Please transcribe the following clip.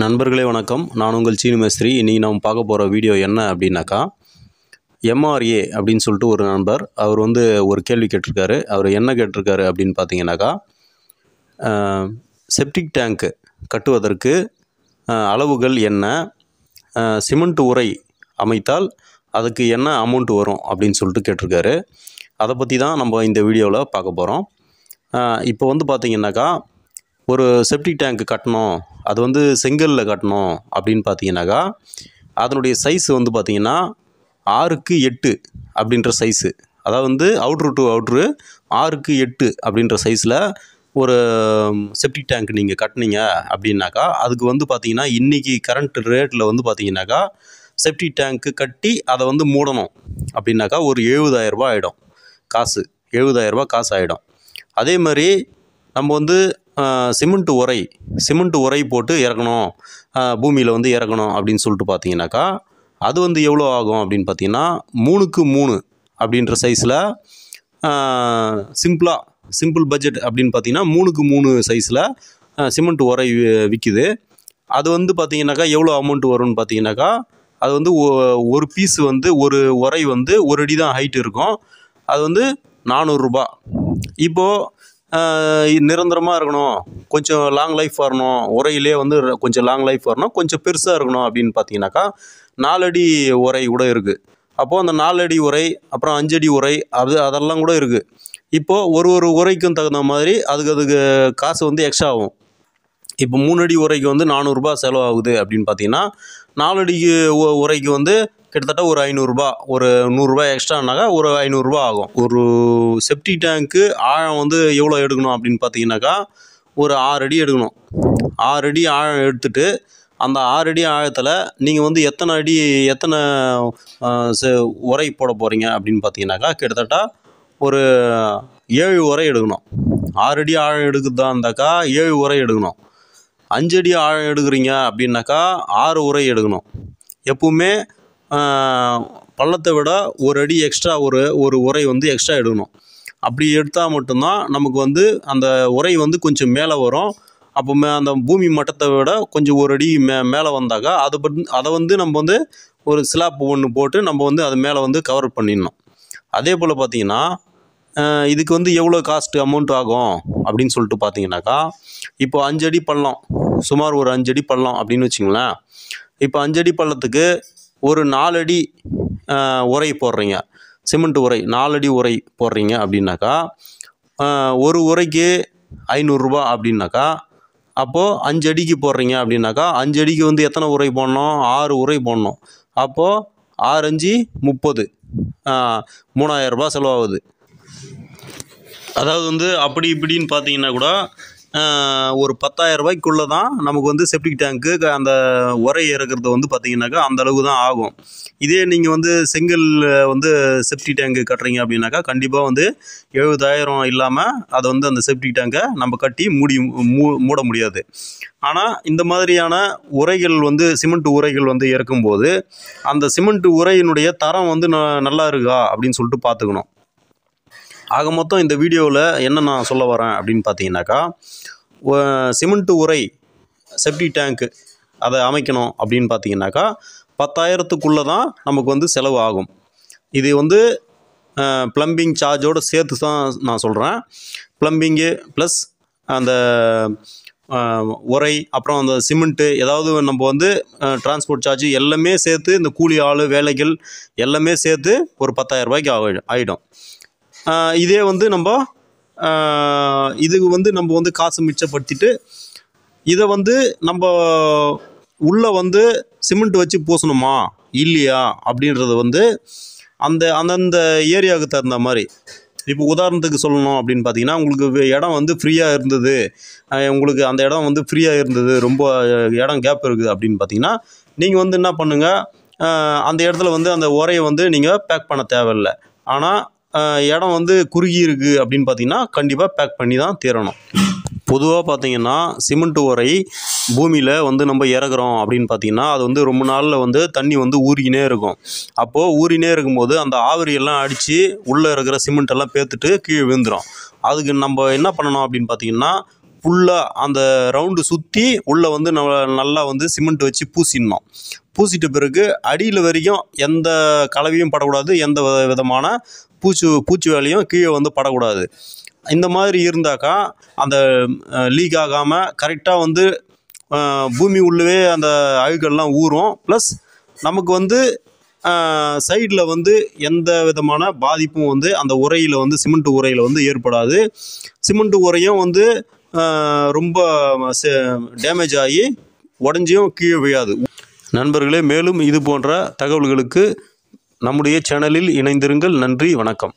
நண்பர்களே வணக்கம் நான் உங்கள் சீனி மேஸ்திரி இன்றைக்கி நாம் பார்க்க போகிற வீடியோ என்ன அப்படின்னாக்கா எம்ஆர்ஏ அப்படின்னு சொல்லிட்டு ஒரு நண்பர் அவர் வந்து ஒரு கேள்வி கேட்டிருக்காரு அவர் என்ன கேட்டிருக்காரு அப்படின்னு பார்த்தீங்கன்னாக்கா செப்டிக் டேங்க்கு கட்டுவதற்கு அளவுகள் என்ன சிமெண்ட் உரை அமைத்தால் அதுக்கு என்ன அமௌண்ட் வரும் அப்படின்னு சொல்லிட்டு கேட்டிருக்காரு அதை பற்றி தான் நம்ம இந்த வீடியோவில் பார்க்க போகிறோம் இப்போ வந்து பார்த்திங்கனாக்கா ஒரு செப்டிக் டேங்க் கட்டணும் அது வந்து செங்கல்லில் கட்டணும் அப்படின்னு பார்த்தீங்கன்னாக்கா அதனுடைய சைஸ் வந்து பார்த்திங்கன்னா ஆறுக்கு எட்டு அப்படின்ற சைஸு அதாவது வந்து அவுட்ரு டு அவுட்ரு ஆறுக்கு எட்டு அப்படின்ற சைஸில் ஒரு செப்டிக் டேங்க் நீங்கள் கட்டினீங்க அப்படின்னாக்கா அதுக்கு வந்து பார்த்திங்கன்னா இன்றைக்கி கரண்ட் ரேட்டில் வந்து பார்த்தீங்கன்னாக்கா செப்டிக் டேங்க்கு கட்டி அதை வந்து மூடணும் அப்படின்னாக்கா ஒரு எழுபதாயிரரூபா ஆகிடும் காசு எழுபதாயிரரூபா காசு ஆகிடும் அதே மாதிரி நம்ம வந்து சிமெண்ட்டு உரை சிமெண்ட்டு உரை போட்டு இறக்கணும் பூமியில் வந்து இறக்கணும் அப்படின்னு சொல்லிட்டு பார்த்தீங்கன்னாக்கா அது வந்து எவ்வளோ ஆகும் அப்படின்னு பார்த்தீங்கன்னா மூணுக்கு மூணு அப்படின்ற சைஸில் சிம்பிளாக சிம்பிள் பட்ஜெட் அப்படின்னு பார்த்தீங்கன்னா மூணுக்கு மூணு சைஸில் சிமெண்ட் உரை விற்கிது அது வந்து பார்த்திங்கனாக்கா எவ்வளோ அமௌண்ட் வரும்னு பார்த்தீங்கன்னாக்கா அது வந்து ஒரு பீஸ் வந்து ஒரு உரை வந்து ஒரு அடி தான் ஹைட் இருக்கும் அது வந்து நானூறுரூபா இப்போது நிரந்தரமாக இருக்கணும் கொஞ்சம் லாங் லைஃப் வரணும் உரையிலே வந்து கொஞ்சம் லாங் லைஃப் வரணும் கொஞ்சம் பெருசாக இருக்கணும் அப்படின்னு பார்த்தீங்கன்னாக்கா நாலடி உரை கூட இருக்குது அப்போது அந்த நாலடி உரை அப்புறம் அஞ்சடி உரை அது அதெல்லாம் கூட இருக்குது இப்போது ஒரு ஒரு உரைக்கும் தகுந்த மாதிரி அதுக்கு அதுக்கு காசு வந்து எக்ஸ்ட்ரா ஆகும் இப்போ மூணடி உரைக்கு வந்து நானூறுரூபா செலவாகுது அப்படின்னு பார்த்தீங்கன்னா நாலடிக்கு உரைக்கு வந்து கிட்டத்தட்ட ஒரு ஐநூறுரூபா ஒரு நூறுரூவா எக்ஸ்ட்ரானாக்கா ஒரு ஐநூறுரூவா ஆகும் ஒரு செப்டிக் டேங்க்கு ஆழம் வந்து எவ்வளோ எடுக்கணும் அப்படின்னு பார்த்தீங்கன்னாக்கா ஒரு ஆறு அடி எடுக்கணும் ஆறு அடி ஆழம் எடுத்துட்டு அந்த ஆறு அடி ஆழத்தில் நீங்கள் வந்து எத்தனை அடி எத்தனை உரை போட போகிறீங்க அப்படின்னு பார்த்தீங்கன்னாக்கா கிட்டத்தட்ட ஒரு ஏழு உரை எடுக்கணும் ஆறு அடி ஆழம் எடுக்கிறதா இருந்தாக்கா ஏழு உரை எடுக்கணும் அஞ்சடி ஆழம் எடுக்கிறீங்க அப்படின்னாக்கா ஆறு உரை எடுக்கணும் எப்பவுமே பள்ளத்தை விட ஒரு அடி எக்ஸ்ட்ரா ஒரு ஒரு உரை வந்து எக்ஸ்ட்ரா எடுக்கணும் அப்படி எடுத்தால் மட்டும்தான் நமக்கு வந்து அந்த உரை வந்து கொஞ்சம் மேலே வரும் அப்போ மே அந்த பூமி மட்டத்தை விட கொஞ்சம் ஒரு அடி மே மேலே வந்தாக்கா அதை பற்றி அதை வந்து நம்ம வந்து ஒரு ஸ்லாப் ஒன்று போட்டு நம்ம வந்து அது மேலே வந்து கவர் பண்ணிடணும் அதே போல் பார்த்திங்கன்னா இதுக்கு வந்து எவ்வளோ காஸ்ட் அமௌண்ட் ஆகும் அப்படின்னு சொல்லிட்டு பார்த்தீங்கன்னாக்கா இப்போ அஞ்சடி பள்ளம் சுமார் ஒரு அஞ்சடி பள்ளம் அப்படின்னு வச்சிங்களேன் இப்போ அஞ்சடி பள்ளத்துக்கு ஒரு நாலடி உரை போடுறீங்க சிமெண்ட் உரை நாலடி உரை போடுறீங்க அப்படின்னாக்கா ஒரு உரைக்கு ஐநூறுரூபா அப்படின்னாக்கா அப்போது அஞ்சு அடிக்கு போடுறீங்க அப்படின்னாக்கா அஞ்சு அடிக்கு வந்து எத்தனை உரை போடணும் ஆறு உரை போடணும் அப்போது ஆறு அஞ்சு முப்பது மூணாயிரரூபா செலவாகுது அதாவது வந்து அப்படி இப்படின்னு பார்த்தீங்கன்னா கூட ஒரு பத்தாயிரம் ரூபாய்க்குள்ளே தான் நமக்கு வந்து செப்டிக் டேங்க்கு அந்த உரை இறக்கிறது வந்து பார்த்திங்கனாக்கா அந்த அளவுக்கு தான் ஆகும் இதே நீங்கள் வந்து செங்கல் வந்து செப்டிக் டேங்க்கு கட்டுறீங்க அப்படின்னாக்கா கண்டிப்பாக வந்து எழுபதாயிரம் இல்லாமல் அதை வந்து அந்த செப்டிக் டேங்கை நம்ம கட்டி மூடி மூ மூட முடியாது ஆனால் இந்த மாதிரியான உரைகள் வந்து சிமெண்ட் உரைகள் வந்து இறக்கும்போது அந்த சிமெண்ட் உரையினுடைய தரம் வந்து நல்லா இருக்கா அப்படின்னு சொல்லிட்டு பார்த்துக்கணும் ஆக மொத்தம் இந்த வீடியோவில் என்ன நான் சொல்ல வரேன் அப்படின்னு பார்த்தீங்கன்னாக்கா சிமெண்ட்டு உரை செப்டி டேங்க்கு அதை அமைக்கணும் அப்படின்னு பார்த்தீங்கன்னாக்கா பத்தாயிரத்துக்குள்ளே தான் நமக்கு வந்து செலவு ஆகும் இது வந்து ப்ளம்பிங் சார்ஜோடு சேர்த்து தான் நான் சொல்கிறேன் ப்ளம்பிங்கு ப்ளஸ் அந்த உரை அப்புறம் அந்த சிமெண்ட்டு ஏதாவது நம்ம வந்து டிரான்ஸ்போர்ட் சார்ஜ் எல்லாமே சேர்த்து இந்த கூலி ஆள் வேலைகள் எல்லாமே சேர்த்து ஒரு பத்தாயிரரூபாய்க்கு ஆகிடும் இதே வந்து நம்ம இது வந்து நம்ம வந்து காசு மிச்சப்படுத்திட்டு இதை வந்து நம்ம உள்ளே வந்து சிமெண்ட் வச்சு பூசணுமா இல்லையா அப்படின்றது வந்து அந்த அந்தந்த ஏரியாவுக்கு தகுந்த மாதிரி இப்போ உதாரணத்துக்கு சொல்லணும் அப்படின்னு பார்த்தீங்கன்னா உங்களுக்கு இடம் வந்து ஃப்ரீயாக இருந்தது உங்களுக்கு அந்த இடம் வந்து ஃப்ரீயாக இருந்தது ரொம்ப இடம் கேப் இருக்குது அப்படின்னு பார்த்தீங்கன்னா நீங்கள் வந்து என்ன பண்ணுங்கள் அந்த இடத்துல வந்து அந்த உரையை வந்து நீங்கள் பேக் பண்ண தேவையில்லை ஆனால் இடம் வந்து குறுகி இருக்குது அப்படின்னு பார்த்தீங்கன்னா கண்டிப்பாக பேக் பண்ணி தான் தீரணும் பொதுவாக பார்த்தீங்கன்னா சிமெண்ட் உரை பூமியில் வந்து நம்ம இறக்குறோம் அப்படின்னு பார்த்தீங்கன்னா அது வந்து ரொம்ப நாளில் வந்து தண்ணி வந்து ஊறினே இருக்கும் அப்போது ஊறினே இருக்கும்போது அந்த ஆவரியெல்லாம் அடித்து உள்ளே இருக்கிற சிமெண்ட் எல்லாம் பேத்துட்டு கீழே விழுந்துடும் அதுக்கு நம்ம என்ன பண்ணணும் அப்படின்னு பார்த்தீங்கன்னா ஃபுல்லாக அந்த ரவுண்டு சுற்றி உள்ளே வந்து நம்ம நல்லா வந்து சிமெண்ட் வச்சு பூசிடணும் பூசிட்ட பிறகு அடியில் வரைக்கும் எந்த கலவையும் படக்கூடாது எந்த விதமான பூச்சி பூச்சி வேலையும் கீழே வந்து படக்கூடாது இந்த மாதிரி இருந்தாக்கா அந்த லீக் ஆகாமல் கரெக்டாக வந்து பூமி உள்ளவே அந்த அழுகெல்லாம் ஊறும் ப்ளஸ் நமக்கு வந்து சைடில் வந்து எந்த விதமான பாதிப்பும் வந்து அந்த உரையில் வந்து சிமெண்ட் உரையில் வந்து ஏற்படாது சிமெண்ட் உரையும் வந்து ரொம்ப டேமேஜ் ஆகி உடஞ்சியும் கீழே விழாது நண்பர்களே மேலும் இது போன்ற தகவல்களுக்கு நம்முடைய சேனலில் இணைந்திருங்கள் நன்றி வணக்கம்